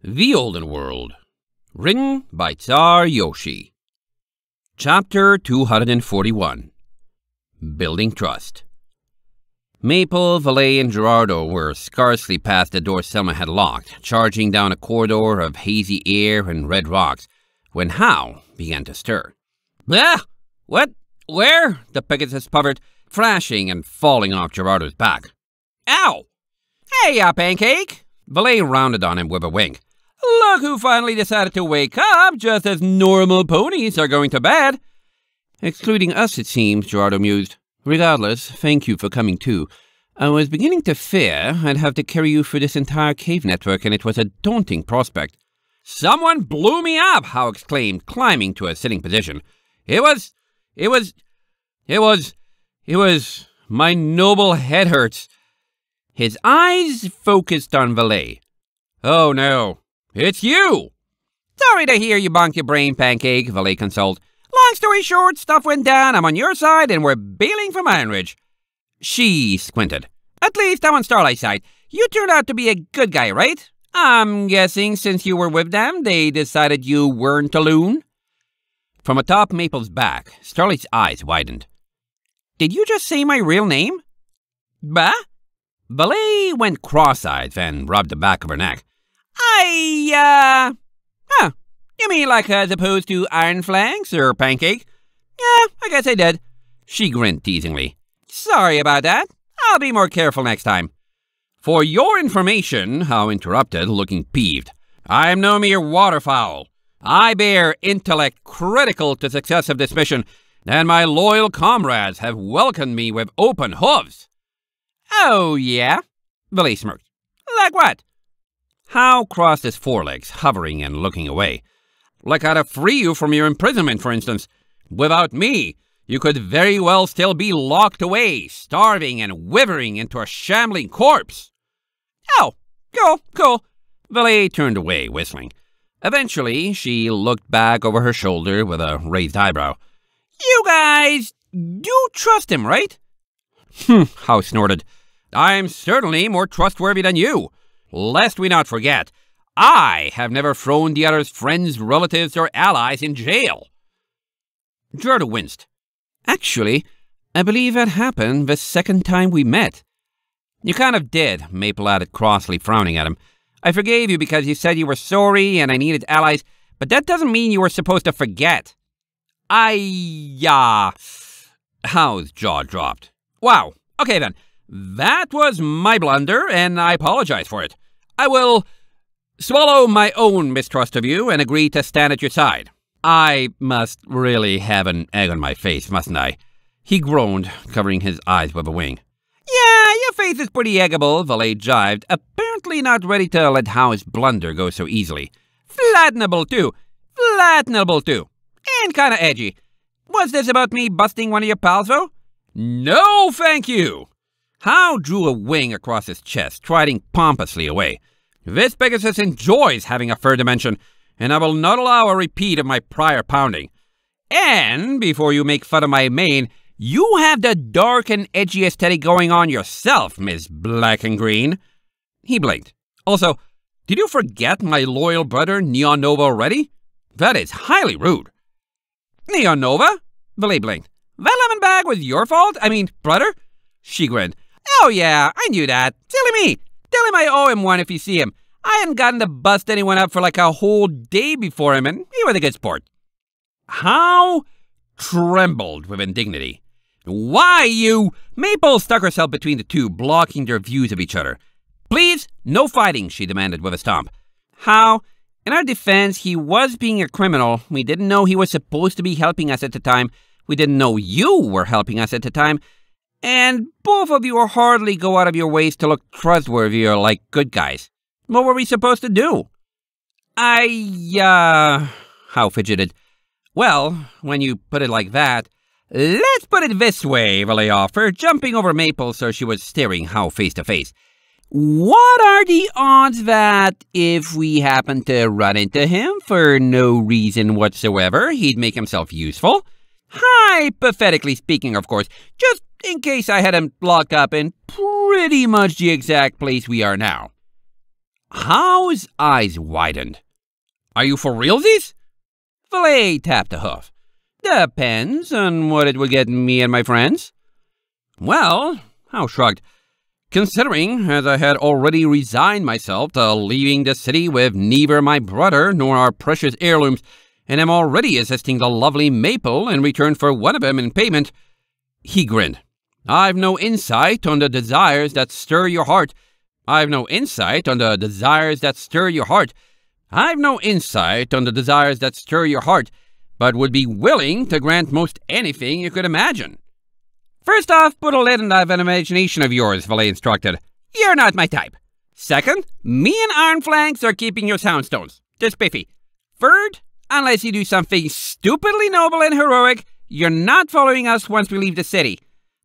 The Olden World Written by Tsar Yoshi Chapter 241 Building Trust Maple, Valet, and Gerardo were scarcely past the door Selma had locked, charging down a corridor of hazy air and red rocks, when Howe began to stir. Ah! What? Where? The Pegasus puffed, flashing and falling off Gerardo's back. Ow! Hey, ya, Pancake! Valet rounded on him with a wink. Look who finally decided to wake up just as normal ponies are going to bed. Excluding us, it seems, Gerardo mused. Regardless, thank you for coming too. I was beginning to fear I'd have to carry you through this entire cave network, and it was a daunting prospect. Someone blew me up, Howe exclaimed, climbing to a sitting position. It was, it was, it was, it was, my noble head hurts. His eyes focused on Valet. Oh no, it's you! Sorry to hear you bonked your brain, Pancake, Valet consoled. Long story short, stuff went down, I'm on your side, and we're bailing from Iron Ridge. She squinted. At least I'm on Starlight's side. You turned out to be a good guy, right? I'm guessing since you were with them, they decided you weren't a loon? From atop Maple's back, Starlight's eyes widened. Did you just say my real name? Bah? Valet went cross-eyed and rubbed the back of her neck. I, uh... Huh. You mean like as uh, opposed to iron flanks or pancake? Yeah, I guess I did. She grinned teasingly. Sorry about that. I'll be more careful next time. For your information, Howe interrupted, looking peeved, I am no mere waterfowl. I bear intellect critical to success of this mission, and my loyal comrades have welcomed me with open hooves. Oh, yeah? Billy smirked. Like what? How crossed his forelegs, hovering and looking away. Like I'd have free you from your imprisonment, for instance. Without me, you could very well still be locked away, starving and withering into a shambling corpse. Oh, cool, cool. Valet turned away, whistling. Eventually, she looked back over her shoulder with a raised eyebrow. You guys do trust him, right? Hmm, Howe snorted. I'm certainly more trustworthy than you. Lest we not forget, I have never thrown the other's friends, relatives, or allies in jail. Gerda winced. Actually, I believe that happened the second time we met. You kind of did, Maple added crossly, frowning at him. I forgave you because you said you were sorry and I needed allies, but that doesn't mean you were supposed to forget. I, ah. Uh... Howe's jaw dropped. Wow. Okay then. That was my blunder, and I apologize for it. I will swallow my own mistrust of you and agree to stand at your side. I must really have an egg on my face, mustn't I? He groaned, covering his eyes with a wing. Yeah, your face is pretty eggable, Valet jibed, apparently not ready to let Howe's blunder go so easily. Flattenable, too. Flattenable, too. And kinda edgy. Was this about me busting one of your pals, though? No, thank you! Howe drew a wing across his chest, trotting pompously away. This Pegasus enjoys having a fur dimension, and I will not allow a repeat of my prior pounding. And before you make fun of my mane, you have the dark and edgy aesthetic going on yourself, Miss Black and Green. He blinked. Also, did you forget my loyal brother, Neon Nova, already? That is highly rude. Neon Nova? Billy blinked. That lemon bag was your fault? I mean, brother? She grinned. Oh yeah, I knew that. Silly me. Tell him I owe him one if you see him. I hadn't gotten to bust anyone up for like a whole day before him, and he was a good sport. How trembled with indignity. Why, you? Maple stuck herself between the two, blocking their views of each other. Please, no fighting, she demanded with a stomp. How? In our defense, he was being a criminal. We didn't know he was supposed to be helping us at the time. We didn't know you were helping us at the time. And both of you hardly go out of your ways to look trustworthy or like good guys. What were we supposed to do? I, uh, How fidgeted. Well, when you put it like that, let's put it this way, I offered, jumping over Maple so she was staring How face to face. What are the odds that if we happen to run into him for no reason whatsoever, he'd make himself useful? Hypothetically speaking, of course, just in case I had him locked up in pretty much the exact place we are now. How's eyes widened? Are you for realsies? Filet tapped a hoof. Depends on what it would get me and my friends. Well, Howe shrugged. Considering as I had already resigned myself to leaving the city with neither my brother nor our precious heirlooms, and am already assisting the lovely Maple in return for one of them in payment. He grinned. I've no insight on the desires that stir your heart. I've no insight on the desires that stir your heart. I've no insight on the desires that stir your heart, but would be willing to grant most anything you could imagine. First off, put a lid on that imagination of yours, Valet instructed. You're not my type. Second, me and Iron Flanks are keeping your soundstones. Just spiffy. Third, Unless you do something stupidly noble and heroic, you're not following us once we leave the city.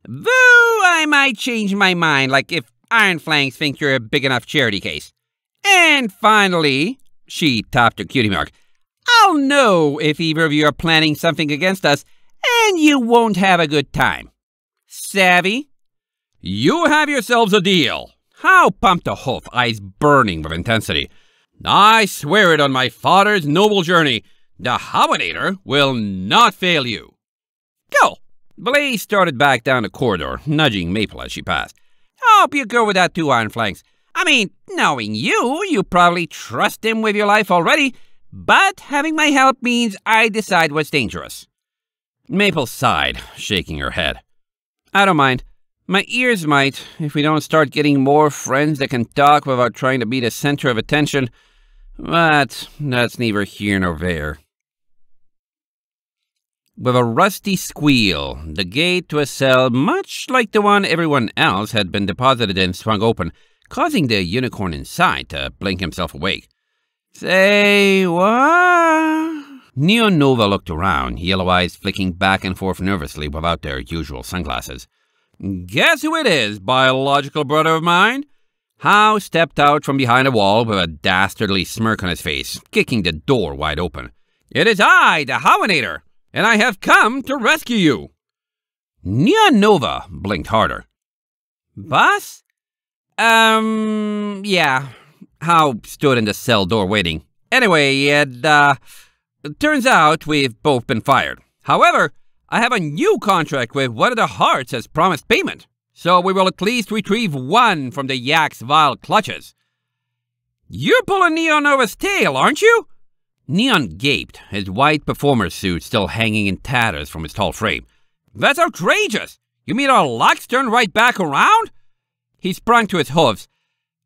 Though I might change my mind, like if Iron Flanks think you're a big enough charity case. And finally, she topped her cutie mark, I'll know if either of you are planning something against us, and you won't have a good time. Savvy? You have yourselves a deal. How pumped a hoof, eyes burning with intensity. I swear it on my father's noble journey, the Hominator will not fail you. Go. Blaze started back down the corridor, nudging Maple as she passed. Hope you go with that two iron flanks. I mean, knowing you, you probably trust him with your life already, but having my help means I decide what's dangerous. Maple sighed, shaking her head. I don't mind. My ears might, if we don't start getting more friends that can talk without trying to be the center of attention. But that's neither here nor there. With a rusty squeal, the gate to a cell much like the one everyone else had been deposited in swung open, causing the unicorn inside to blink himself awake. Say what? Neo Nova looked around, yellow eyes flicking back and forth nervously without their usual sunglasses. Guess who it is, biological brother of mine? Howe stepped out from behind a wall with a dastardly smirk on his face, kicking the door wide open. It is I, the Howinator, and I have come to rescue you. Nia Nova blinked harder. Boss? Um, yeah. Howe stood in the cell door waiting. Anyway, it, uh, it turns out we've both been fired. However, I have a new contract with one of the hearts as promised payment so we will at least retrieve one from the yak's vile clutches. You're pulling Neon over his tail, aren't you? Neon gaped, his white performer suit still hanging in tatters from his tall frame. That's outrageous! You mean our locks turned right back around? He sprung to his hooves,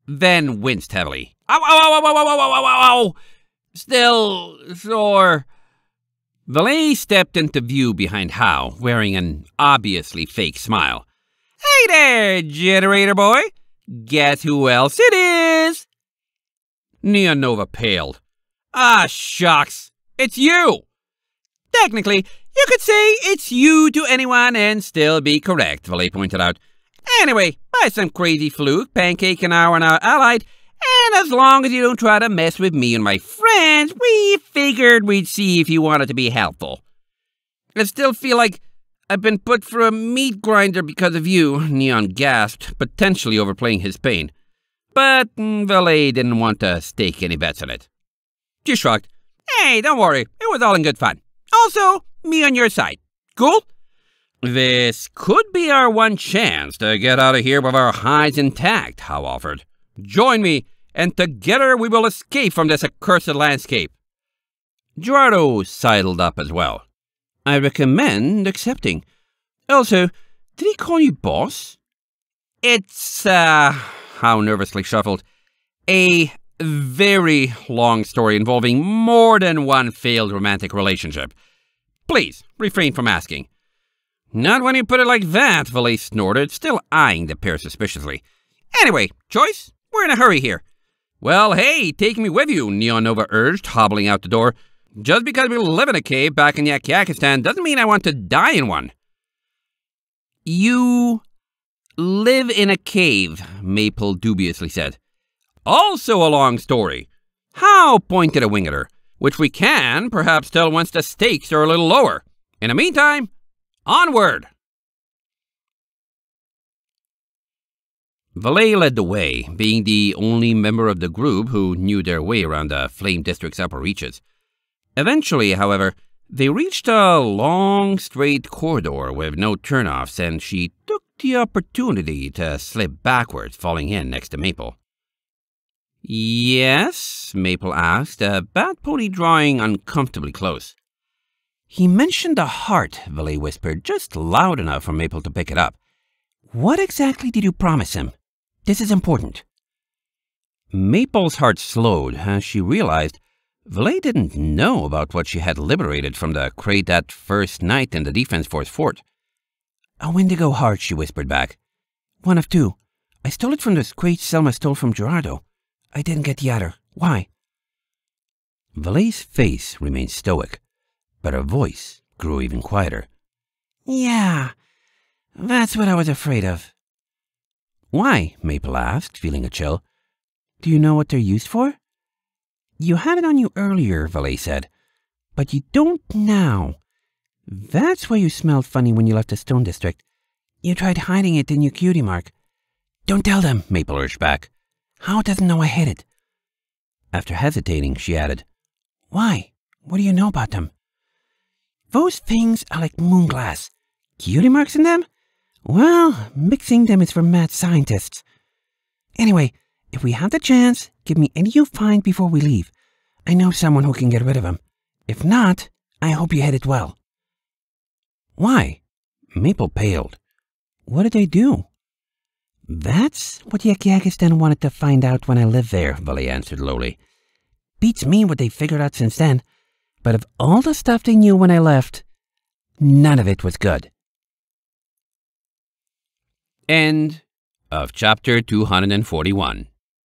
then winced heavily. Ow, ow, ow, ow, ow, ow, ow, ow, ow! Still sore. Valet stepped into view behind Howe, wearing an obviously fake smile. Hey there, generator boy. Guess who else it is? Neonova paled. Ah, shucks. It's you. Technically, you could say it's you to anyone and still be correct, Valet pointed out. Anyway, by some crazy fluke, Pancake and I were now allied, and as long as you don't try to mess with me and my friends, we figured we'd see if you wanted to be helpful. I still feel like I've been put through a meat grinder because of you, Neon gasped, potentially overplaying his pain. But mm, Valet didn't want to stake any bets on it. She shrugged. Hey, don't worry. It was all in good fun. Also, me on your side. Cool? This could be our one chance to get out of here with our hides intact, Howe offered. Join me, and together we will escape from this accursed landscape. Gerardo sidled up as well. I recommend accepting. Also, did he call you boss? It's, uh, how nervously shuffled, a very long story involving more than one failed romantic relationship. Please, refrain from asking. Not when you put it like that, Valet snorted, still eyeing the pair suspiciously. Anyway, Joyce, we're in a hurry here. Well, hey, take me with you, Neonova urged, hobbling out the door. Just because we live in a cave back in Yakakistan doesn't mean I want to die in one. You live in a cave, Maple dubiously said. Also a long story. How pointed a wing at her, which we can perhaps tell once the stakes are a little lower. In the meantime, onward! Valet led the way, being the only member of the group who knew their way around the Flame District's upper reaches. Eventually, however, they reached a long, straight corridor with no turnoffs, and she took the opportunity to slip backwards, falling in next to Maple. Yes? Maple asked, a bad pony drawing uncomfortably close. He mentioned a heart, Valet whispered, just loud enough for Maple to pick it up. What exactly did you promise him? This is important. Maple's heart slowed as she realized Valet didn't know about what she had liberated from the crate that first night in the defense force fort. A Wendigo heart, she whispered back. One of two. I stole it from the crate Selma stole from Gerardo. I didn't get the other. Why? Valet's face remained stoic, but her voice grew even quieter. Yeah, that's what I was afraid of. Why? Maple asked, feeling a chill. Do you know what they're used for? You had it on you earlier, Valet said, but you don't now. That's why you smelled funny when you left the Stone District. You tried hiding it in your cutie mark. Don't tell them, Maple urged back. "How doesn't know I hid it. After hesitating, she added, Why? What do you know about them? Those things are like moonglass. Cutie marks in them? Well, mixing them is for mad scientists. Anyway, if we have the chance, give me any you find before we leave. I know someone who can get rid of him. If not, I hope you headed well. Why? Maple paled. What did they do? That's what Yakyagistan wanted to find out when I lived there, Vully answered lowly. Beats me what they figured out since then. But of all the stuff they knew when I left, none of it was good. End of chapter 241.